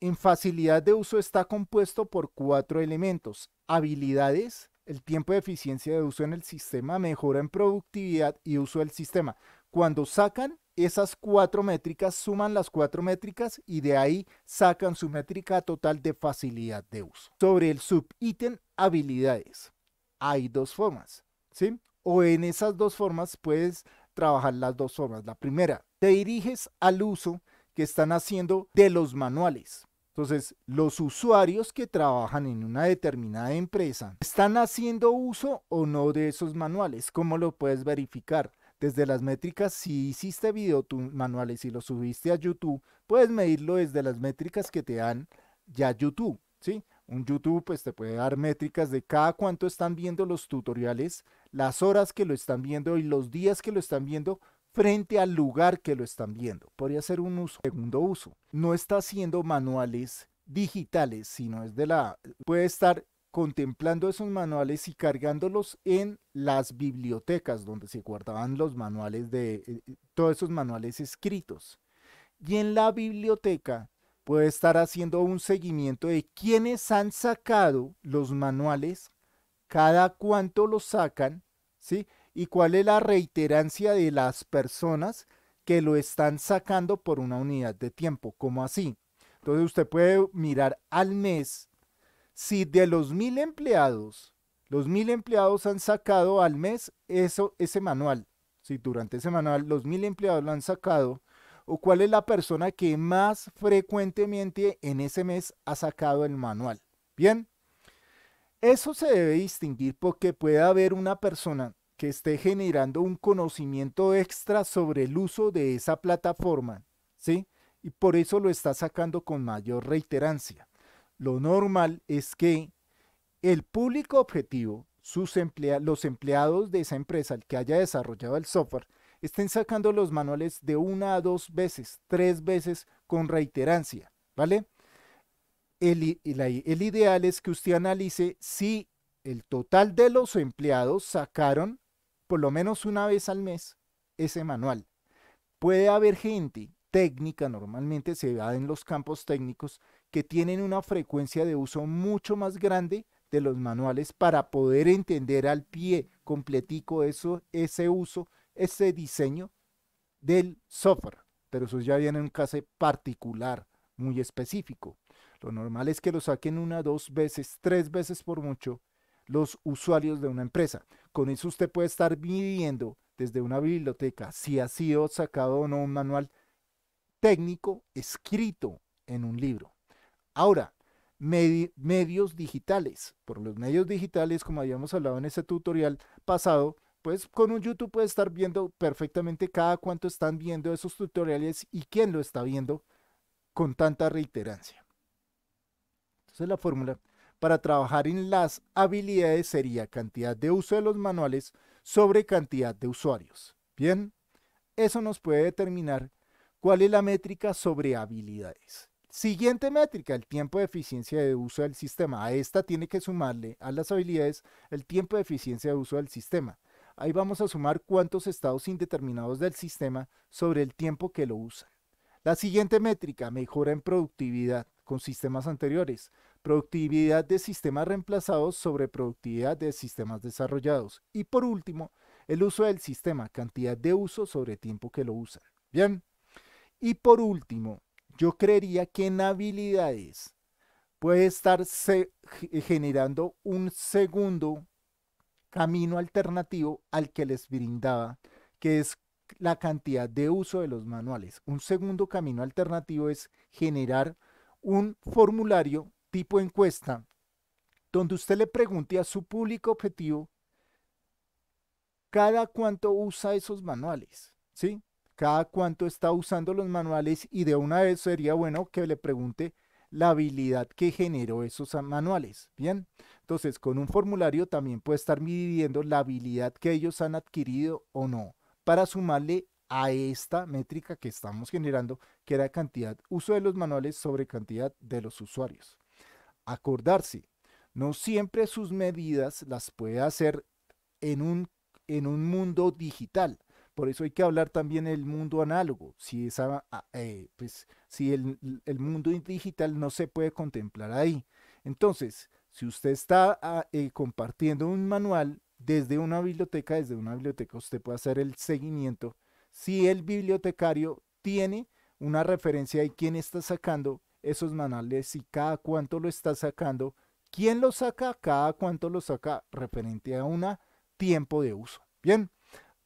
En facilidad de uso está compuesto por cuatro elementos. Habilidades, el tiempo de eficiencia de uso en el sistema, mejora en productividad y uso del sistema. Cuando sacan esas cuatro métricas, suman las cuatro métricas y de ahí sacan su métrica total de facilidad de uso. Sobre el subítem habilidades, hay dos formas, ¿sí? O en esas dos formas puedes trabajar las dos formas. La primera, te diriges al uso que están haciendo de los manuales. Entonces, los usuarios que trabajan en una determinada empresa, ¿están haciendo uso o no de esos manuales? ¿Cómo lo puedes verificar? Desde las métricas, si hiciste video manuales y lo subiste a YouTube, puedes medirlo desde las métricas que te dan ya YouTube, ¿sí? Un YouTube pues, te puede dar métricas de cada cuánto están viendo los tutoriales, las horas que lo están viendo y los días que lo están viendo frente al lugar que lo están viendo. Podría ser un uso, segundo uso. No está haciendo manuales digitales, sino es de la... Puede estar contemplando esos manuales y cargándolos en las bibliotecas donde se guardaban los manuales de eh, eh, todos esos manuales escritos. Y en la biblioteca puede estar haciendo un seguimiento de quiénes han sacado los manuales, cada cuánto los sacan, ¿sí? y cuál es la reiterancia de las personas que lo están sacando por una unidad de tiempo, como así. Entonces usted puede mirar al mes si de los mil empleados, los mil empleados han sacado al mes eso, ese manual. Si durante ese manual los mil empleados lo han sacado, o cuál es la persona que más frecuentemente en ese mes ha sacado el manual. Bien, eso se debe distinguir porque puede haber una persona que esté generando un conocimiento extra sobre el uso de esa plataforma, ¿sí? Y por eso lo está sacando con mayor reiterancia. Lo normal es que el público objetivo, sus los empleados de esa empresa, el que haya desarrollado el software, estén sacando los manuales de una a dos veces, tres veces con reiterancia, ¿vale? El, el, el ideal es que usted analice si el total de los empleados sacaron por lo menos una vez al mes ese manual. Puede haber gente técnica, normalmente se da en los campos técnicos, que tienen una frecuencia de uso mucho más grande de los manuales para poder entender al pie completico eso, ese uso, ese diseño del software. Pero eso ya viene en un caso particular, muy específico. Lo normal es que lo saquen una, dos veces, tres veces por mucho los usuarios de una empresa. Con eso usted puede estar midiendo desde una biblioteca si ha sido sacado o no un manual técnico escrito en un libro. Ahora, medios digitales. Por los medios digitales, como habíamos hablado en ese tutorial pasado, pues con un YouTube puede estar viendo perfectamente cada cuánto están viendo esos tutoriales y quién lo está viendo con tanta reiterancia. Entonces la fórmula para trabajar en las habilidades sería cantidad de uso de los manuales sobre cantidad de usuarios. Bien, eso nos puede determinar cuál es la métrica sobre habilidades. Siguiente métrica, el tiempo de eficiencia de uso del sistema. A esta tiene que sumarle a las habilidades el tiempo de eficiencia de uso del sistema. Ahí vamos a sumar cuántos estados indeterminados del sistema sobre el tiempo que lo usan. La siguiente métrica, mejora en productividad con sistemas anteriores productividad de sistemas reemplazados sobre productividad de sistemas desarrollados. Y por último, el uso del sistema, cantidad de uso sobre tiempo que lo usa. Bien. Y por último, yo creería que en habilidades puede estar generando un segundo camino alternativo al que les brindaba, que es la cantidad de uso de los manuales. Un segundo camino alternativo es generar un formulario tipo encuesta, donde usted le pregunte a su público objetivo cada cuánto usa esos manuales, ¿sí? Cada cuánto está usando los manuales y de una vez sería bueno que le pregunte la habilidad que generó esos manuales, ¿bien? Entonces, con un formulario también puede estar midiendo la habilidad que ellos han adquirido o no, para sumarle a esta métrica que estamos generando, que era cantidad uso de los manuales sobre cantidad de los usuarios acordarse. No siempre sus medidas las puede hacer en un, en un mundo digital. Por eso hay que hablar también del mundo análogo. Si, esa, ah, eh, pues, si el, mundo digital no se puede contemplar ahí. Entonces, si usted está ah, eh, compartiendo un manual desde una biblioteca, desde una biblioteca usted puede hacer el seguimiento. Si el bibliotecario tiene una referencia de quién está sacando esos manales y cada cuánto lo está sacando, quién lo saca, cada cuánto lo saca referente a un tiempo de uso. Bien,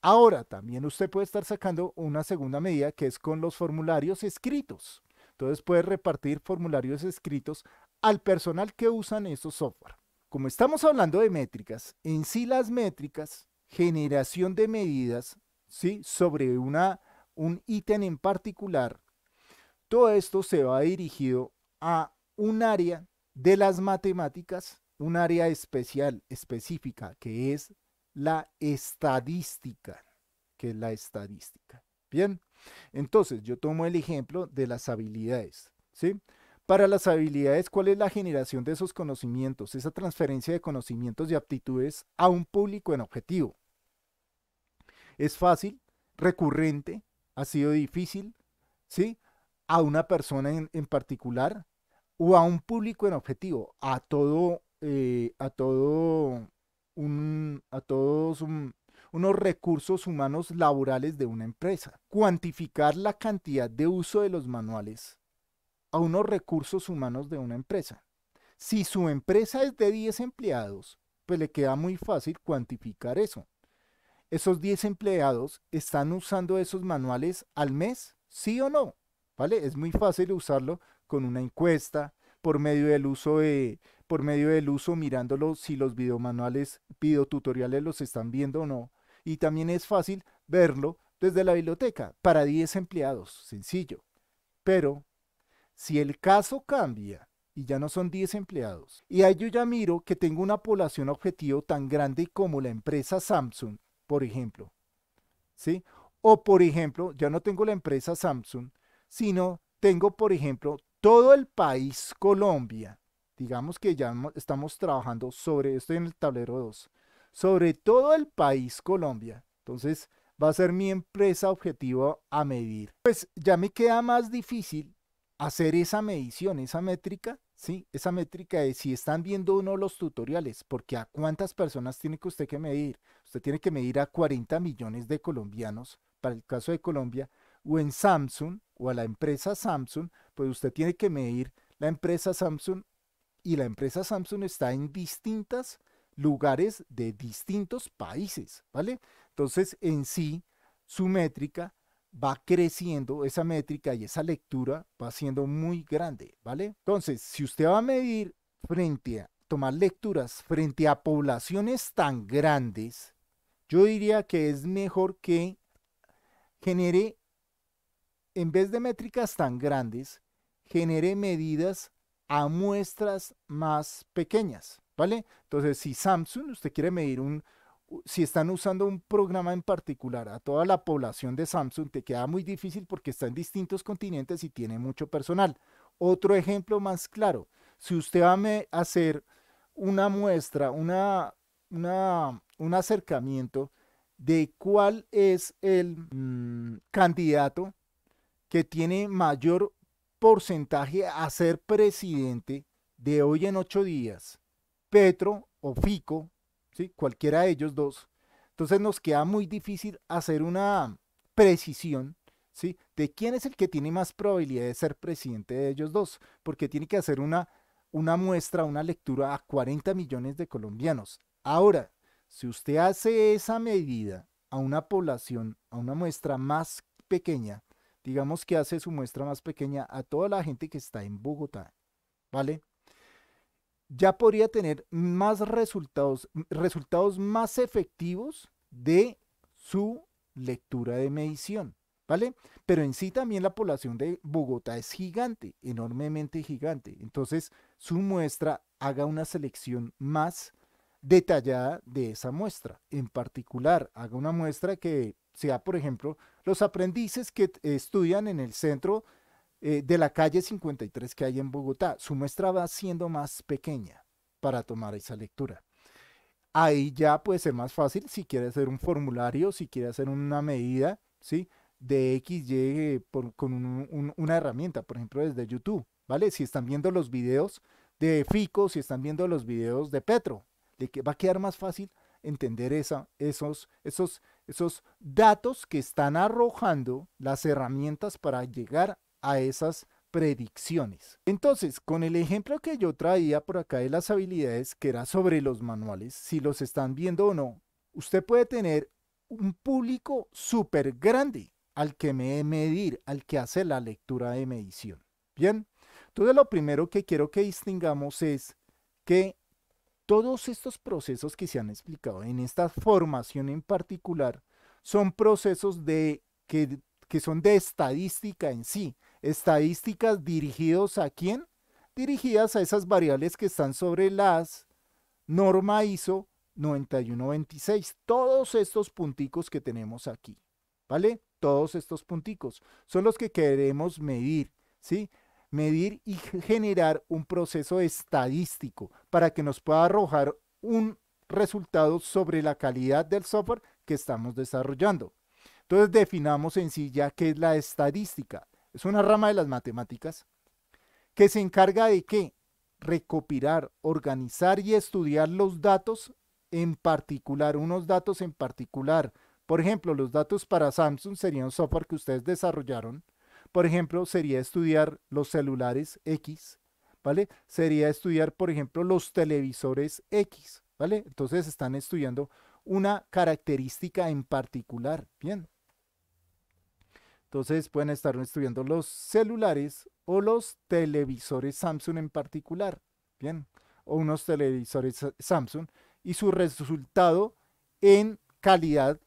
ahora también usted puede estar sacando una segunda medida que es con los formularios escritos. Entonces puede repartir formularios escritos al personal que usan esos software. Como estamos hablando de métricas, en sí las métricas, generación de medidas, ¿sí? sobre una, un ítem en particular, todo esto se va dirigido a un área de las matemáticas, un área especial, específica, que es la estadística, que es la estadística. Bien, entonces yo tomo el ejemplo de las habilidades, ¿sí? Para las habilidades, ¿cuál es la generación de esos conocimientos, esa transferencia de conocimientos y aptitudes a un público en objetivo? Es fácil, recurrente, ha sido difícil, ¿sí? a una persona en, particular o a un público en objetivo, a todo, eh, a todo a todos unos recursos humanos laborales de una empresa. Cuantificar la cantidad de uso de los manuales a unos recursos humanos de una empresa. Si su empresa es de 10 empleados, pues le queda muy fácil cuantificar eso. Esos 10 empleados están usando esos manuales al mes, sí o no. ¿vale? Es muy fácil usarlo con una encuesta, por medio del uso por medio del uso mirándolo si los videomanuales, tutoriales los están viendo o no. Y también es fácil verlo desde la biblioteca para 10 empleados, sencillo. Pero si el caso cambia y ya no son 10 empleados, y ahí yo ya miro que tengo una población objetivo tan grande como la empresa Samsung, por ejemplo, ¿sí? O por ejemplo, ya no tengo la empresa Samsung, sino tengo, por ejemplo, todo el país Colombia. Digamos que ya estamos trabajando sobre esto en el tablero 2. Sobre todo el país Colombia. Entonces va a ser mi empresa objetivo a medir. Pues ya me queda más difícil hacer esa medición, esa métrica, ¿sí? Esa métrica de si están viendo uno los tutoriales, porque a cuántas personas tiene que usted que medir. Usted tiene que medir a 40 millones de colombianos, para el caso de Colombia, o en Samsung o a la empresa Samsung, pues usted tiene que medir la empresa Samsung y la empresa Samsung está en distintos lugares de distintos países, ¿vale? Entonces, en sí, su métrica va creciendo, esa métrica y esa lectura va siendo muy grande, ¿vale? Entonces, si usted va a medir frente a, tomar lecturas frente a poblaciones tan grandes, yo diría que es mejor que genere en vez de métricas tan grandes, genere medidas a muestras más pequeñas, ¿vale? Entonces, si Samsung, usted quiere medir un, si están usando un programa en particular a toda la población de Samsung, te queda muy difícil porque está en distintos continentes y tiene mucho personal. Otro ejemplo más claro, si usted va a hacer una muestra, una, una, un acercamiento de cuál es el mm, candidato que tiene mayor porcentaje a ser presidente de hoy en ocho días, Petro o Fico, ¿sí? cualquiera de ellos dos, entonces nos queda muy difícil hacer una precisión ¿sí? de quién es el que tiene más probabilidad de ser presidente de ellos dos, porque tiene que hacer una, una muestra, una lectura a 40 millones de colombianos. Ahora, si usted hace esa medida a una población, a una muestra más pequeña, digamos que hace su muestra más pequeña a toda la gente que está en Bogotá, ¿vale? Ya podría tener más resultados, resultados más efectivos de su lectura de medición, ¿vale? Pero en sí también la población de Bogotá es gigante, enormemente gigante. Entonces, su muestra haga una selección más detallada de esa muestra. En particular, haga una muestra que sea, por ejemplo, los aprendices que estudian en el centro eh, de la calle 53 que hay en Bogotá. Su muestra va siendo más pequeña para tomar esa lectura. Ahí ya puede ser más fácil si quiere hacer un formulario, si quiere hacer una medida, ¿sí? De X, Y con una herramienta, por ejemplo, desde YouTube, ¿vale? Si están viendo los videos de Fico, si están viendo los videos de Petro, de que va a quedar más fácil entender esa, esos, esos, esos datos que están arrojando las herramientas para llegar a esas predicciones. Entonces, con el ejemplo que yo traía por acá de las habilidades, que era sobre los manuales, si los están viendo o no, usted puede tener un público súper grande al que me medir, al que hace la lectura de medición. Bien, entonces lo primero que quiero que distingamos es que todos estos procesos que se han explicado en esta formación en particular son procesos de, que, que son de estadística en sí. Estadísticas dirigidos a quién? Dirigidas a esas variables que están sobre las norma ISO 9126. Todos estos punticos que tenemos aquí, ¿vale? Todos estos punticos son los que queremos medir, ¿sí? medir y generar un proceso estadístico para que nos pueda arrojar un resultado sobre la calidad del software que estamos desarrollando. Entonces definamos en sí ya qué es la estadística. Es una rama de las matemáticas que se encarga de qué? Recopilar, organizar y estudiar los datos en particular, unos datos en particular. Por ejemplo, los datos para Samsung serían software que ustedes desarrollaron por ejemplo, sería estudiar los celulares X, ¿vale? Sería estudiar, por ejemplo, los televisores X, ¿vale? Entonces están estudiando una característica en particular, ¿bien? Entonces pueden estar estudiando los celulares o los televisores Samsung en particular, ¿bien? O unos televisores Samsung y su resultado en calidad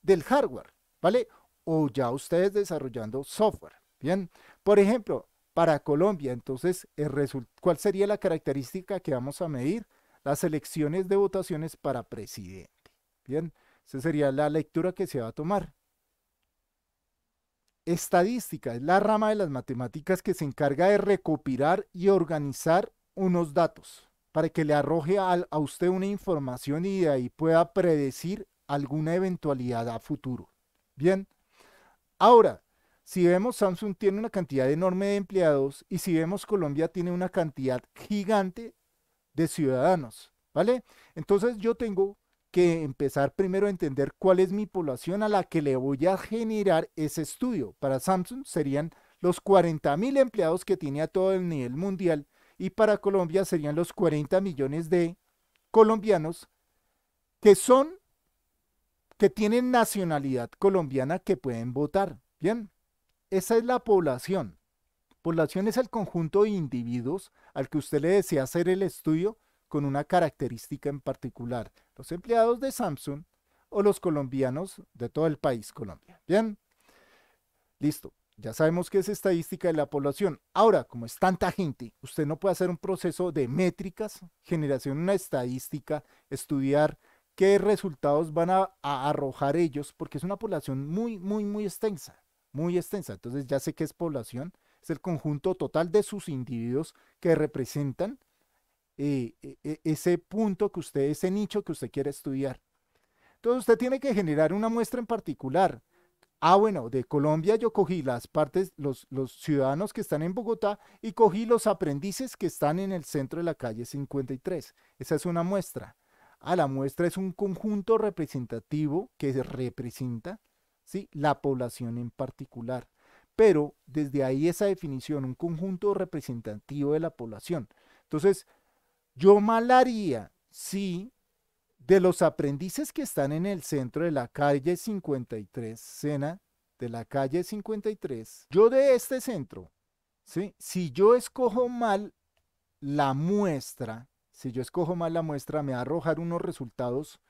del hardware, ¿vale? O ya ustedes desarrollando software. Bien, por ejemplo, para Colombia, entonces, eh, ¿cuál sería la característica que vamos a medir? Las elecciones de votaciones para presidente. Bien, esa sería la lectura que se va a tomar. Estadística es la rama de las matemáticas que se encarga de recopilar y organizar unos datos para que le arroje a, a usted una información y de ahí pueda predecir alguna eventualidad a futuro. Bien, ahora, si vemos, Samsung tiene una cantidad enorme de empleados y si vemos, Colombia tiene una cantidad gigante de ciudadanos, ¿vale? Entonces yo tengo que empezar primero a entender cuál es mi población a la que le voy a generar ese estudio. Para Samsung serían los 40 mil empleados que tiene a todo el nivel mundial y para Colombia serían los 40 millones de colombianos que son, que tienen nacionalidad colombiana que pueden votar. Bien, esa es la población. Población es el conjunto de individuos al que usted le desea hacer el estudio con una característica en particular. Los empleados de Samsung o los colombianos de todo el país Colombia. Bien, listo. Ya sabemos qué es estadística de la población. Ahora, como es tanta gente, usted no puede hacer un proceso de métricas, generación de una estadística, estudiar qué resultados van a, arrojar ellos, porque es una población muy, muy, muy extensa muy extensa. Entonces ya sé que es población, es el conjunto total de sus individuos que representan eh, e, e, ese punto que usted, ese nicho que usted quiere estudiar. Entonces usted tiene que generar una muestra en particular. Ah, bueno, de Colombia yo cogí las partes, los, los ciudadanos que están en Bogotá y cogí los aprendices que están en el centro de la calle 53. Esa es una muestra. Ah, la muestra es un conjunto representativo que representa ¿sí? la población en particular. Pero desde ahí esa definición, un conjunto representativo de la población. Entonces, yo mal si de los aprendices que están en el centro de la calle 53, Sena, de la calle 53, yo de este centro, si yo escojo mal la muestra, si yo escojo mal la muestra, me va a arrojar unos resultados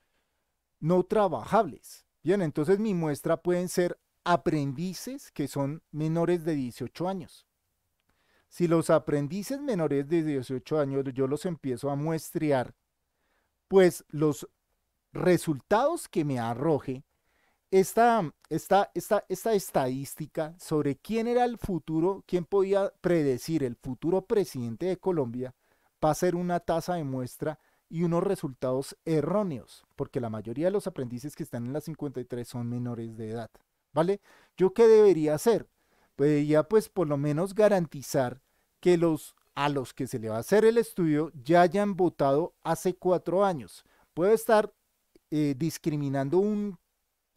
no trabajables. Bien, entonces mi muestra pueden ser aprendices que son menores de 18 años. Si los aprendices menores de 18 años yo los empiezo a muestrear, pues los resultados que me arroje esta, esta, esta, esta estadística sobre quién era el futuro, quién podía predecir el futuro presidente de Colombia, va a ser una tasa de muestra y unos resultados erróneos, porque la mayoría de los aprendices que están en las 53 son menores de edad, ¿vale? ¿Yo qué debería hacer? Debería pues por lo menos garantizar que los a los que se le va a hacer el estudio ya hayan votado hace cuatro años. Puedo estar eh, discriminando un,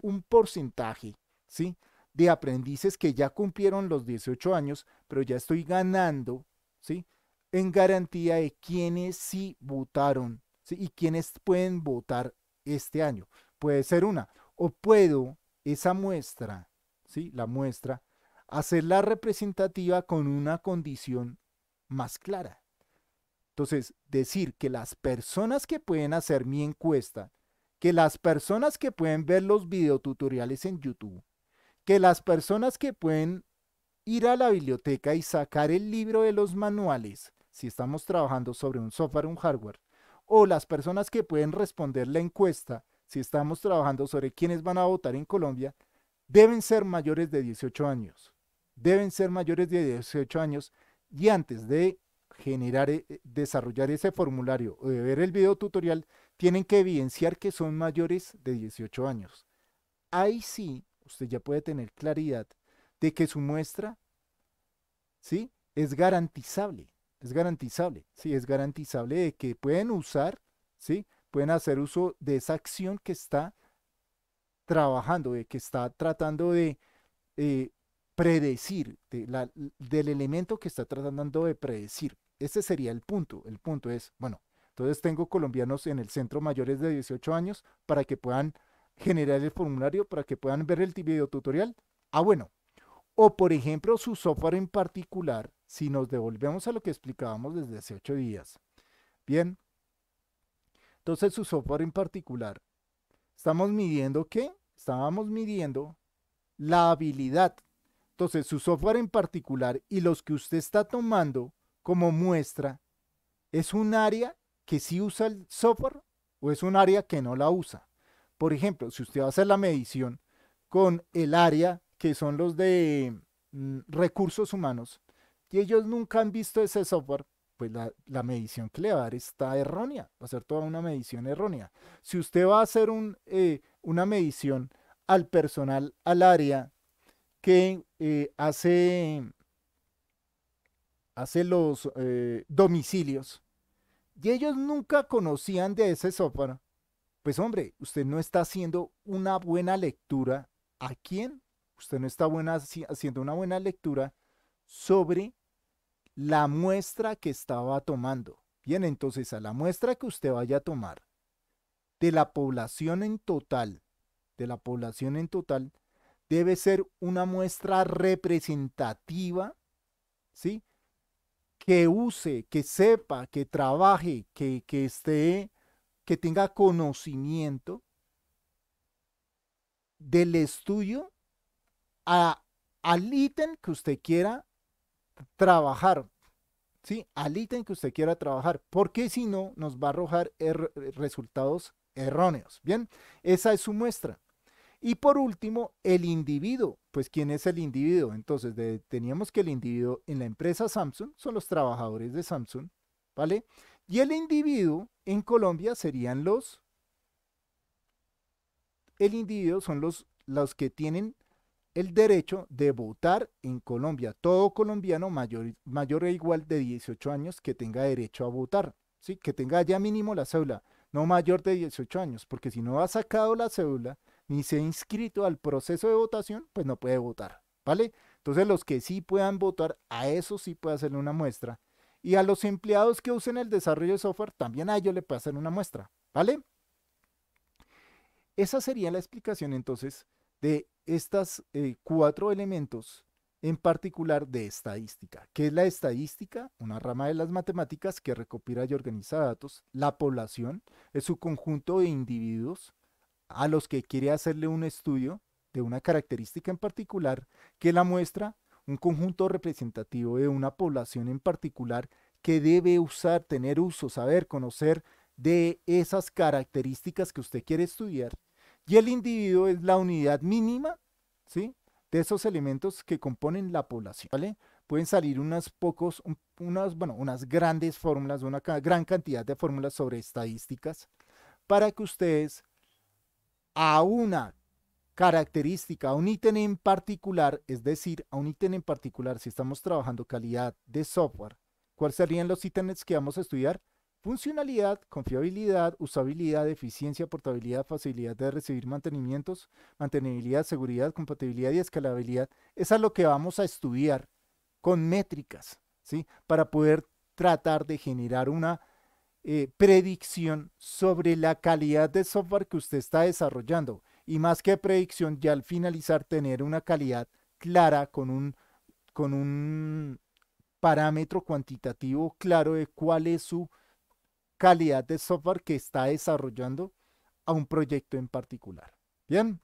un porcentaje, ¿sí? De aprendices que ya cumplieron los 18 años, pero ya estoy ganando, ¿sí? en garantía de quienes sí votaron y quienes pueden votar este año. Puede ser una. O puedo esa muestra, ¿sí? la muestra, hacerla representativa con una condición más clara. Entonces, decir que las personas que pueden hacer mi encuesta, que las personas que pueden ver los videotutoriales en YouTube, que las personas que pueden ir a la biblioteca y sacar el libro de los manuales, si estamos trabajando sobre un software o un hardware, o las personas que pueden responder la encuesta, si estamos trabajando sobre quiénes van a votar en Colombia, deben ser mayores de 18 años. Deben ser mayores de 18 años y antes de generar, eh, desarrollar ese formulario o de ver el video tutorial, tienen que evidenciar que son mayores de 18 años. Ahí sí, usted ya puede tener claridad de que su muestra, ¿sí? Es garantizable es garantizable, sí, es garantizable de que pueden usar, sí, pueden hacer uso de esa acción que está trabajando, de que está tratando de eh, predecir, la, del elemento que está tratando de predecir. Ese sería el punto. El punto es, bueno, entonces tengo colombianos en el centro mayores de 18 años para que puedan generar el formulario, para que puedan ver el video tutorial. Ah, bueno, o por ejemplo su software en particular, si nos devolvemos a lo que explicábamos desde hace ocho días. Bien, entonces su software en particular. Estamos midiendo qué? Estábamos midiendo la habilidad. Entonces su software en particular y los que usted está tomando como muestra, ¿es un área que sí usa el software o es un área que no la usa? Por ejemplo, si usted va a hacer la medición con el área que son los de mm, recursos humanos, y ellos nunca han visto ese software, pues la, medición que le va a dar está errónea, va a ser toda una medición errónea. Si usted va a hacer eh, una medición al personal, al área que eh, hace, hace los eh, domicilios, y ellos nunca conocían de ese software, pues hombre, usted no está haciendo una buena lectura a quién usted no está haciendo una buena lectura sobre la muestra que estaba tomando. Bien, entonces a la muestra que usted vaya a tomar de la población en total, de la población en total, debe ser una muestra representativa, ¿sí? Que use, que sepa, que trabaje, que, que esté, que tenga conocimiento del estudio a, al ítem que usted quiera trabajar. ¿sí? Al ítem que usted quiera trabajar. Porque si no, nos va a arrojar er, resultados erróneos. Bien, esa es su muestra. Y por último, el individuo. Pues, ¿quién es el individuo? Entonces, teníamos que el individuo en la empresa Samsung son los trabajadores de Samsung, ¿vale? Y el individuo en Colombia serían los... El individuo son los, los que tienen el derecho de votar en Colombia. Todo colombiano mayor, mayor o igual de 18 años que tenga derecho a votar, ¿sí? que tenga ya mínimo la cédula, no mayor de 18 años, porque si no ha sacado la cédula ni se ha inscrito al proceso de votación, pues no puede votar, ¿vale? Entonces los que sí puedan votar, a eso sí puede hacerle una muestra. Y a los empleados que usen el desarrollo de software, también a ellos le puede hacer una muestra, ¿vale? Esa sería la explicación entonces de estos eh, cuatro elementos, en particular de estadística. ¿Qué es la estadística? Una rama de las matemáticas que recopila y organiza datos. La población es su conjunto de individuos a los que quiere hacerle un estudio de una característica en particular que la muestra un conjunto representativo de una población en particular que debe usar, tener uso, saber, conocer de esas características que usted quiere estudiar y el individuo es la unidad mínima, ¿sí? De esos elementos que componen la población, Pueden salir unas pocos, unas, bueno, unas grandes fórmulas, una gran cantidad de fórmulas sobre estadísticas para que ustedes a una característica, a un ítem en particular, es decir, a un ítem en particular, si estamos trabajando calidad de software, ¿cuáles serían los ítems que vamos a estudiar? Funcionalidad, confiabilidad, usabilidad, eficiencia, portabilidad, facilidad de recibir mantenimientos, mantenibilidad, seguridad, compatibilidad y escalabilidad. Es lo que vamos a estudiar con métricas, ¿sí? Para poder tratar de generar una eh, predicción sobre la calidad de software que usted está desarrollando. Y más que predicción, ya al finalizar, tener una calidad clara con un, con un parámetro cuantitativo claro de cuál es su calidad de software que está desarrollando a un proyecto en particular. Bien.